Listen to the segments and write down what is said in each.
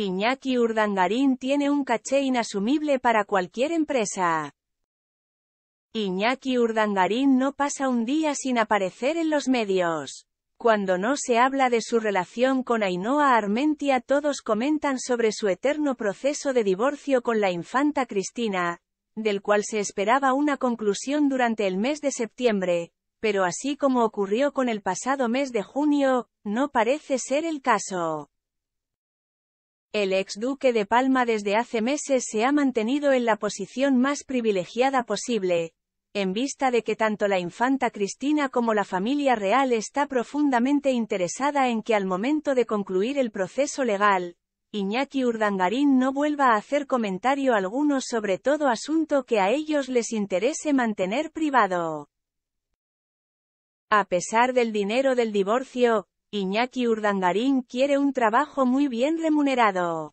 Iñaki Urdangarín tiene un caché inasumible para cualquier empresa. Iñaki Urdangarín no pasa un día sin aparecer en los medios. Cuando no se habla de su relación con Ainhoa Armentia todos comentan sobre su eterno proceso de divorcio con la infanta Cristina, del cual se esperaba una conclusión durante el mes de septiembre, pero así como ocurrió con el pasado mes de junio, no parece ser el caso. El ex duque de Palma desde hace meses se ha mantenido en la posición más privilegiada posible, en vista de que tanto la infanta Cristina como la familia real está profundamente interesada en que al momento de concluir el proceso legal, Iñaki Urdangarín no vuelva a hacer comentario alguno sobre todo asunto que a ellos les interese mantener privado. A pesar del dinero del divorcio, Iñaki Urdangarín quiere un trabajo muy bien remunerado.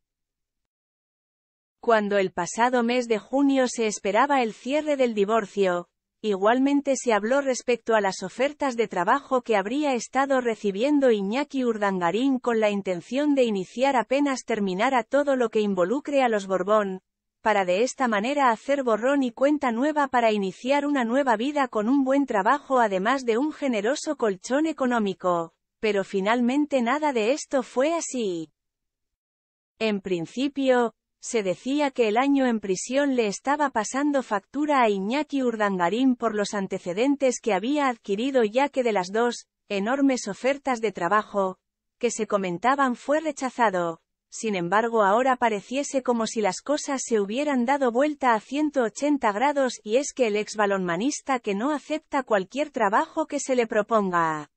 Cuando el pasado mes de junio se esperaba el cierre del divorcio, igualmente se habló respecto a las ofertas de trabajo que habría estado recibiendo Iñaki Urdangarín con la intención de iniciar apenas terminara todo lo que involucre a los Borbón, para de esta manera hacer borrón y cuenta nueva para iniciar una nueva vida con un buen trabajo además de un generoso colchón económico pero finalmente nada de esto fue así. En principio, se decía que el año en prisión le estaba pasando factura a Iñaki Urdangarín por los antecedentes que había adquirido ya que de las dos, enormes ofertas de trabajo, que se comentaban fue rechazado, sin embargo ahora pareciese como si las cosas se hubieran dado vuelta a 180 grados y es que el ex balonmanista que no acepta cualquier trabajo que se le proponga.